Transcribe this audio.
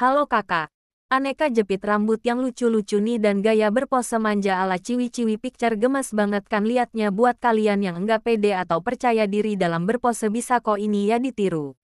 Halo kakak. Aneka jepit rambut yang lucu-lucu nih dan gaya berpose manja ala ciwi-ciwi picture gemas banget kan liatnya buat kalian yang enggak pede atau percaya diri dalam berpose bisa kok ini ya ditiru.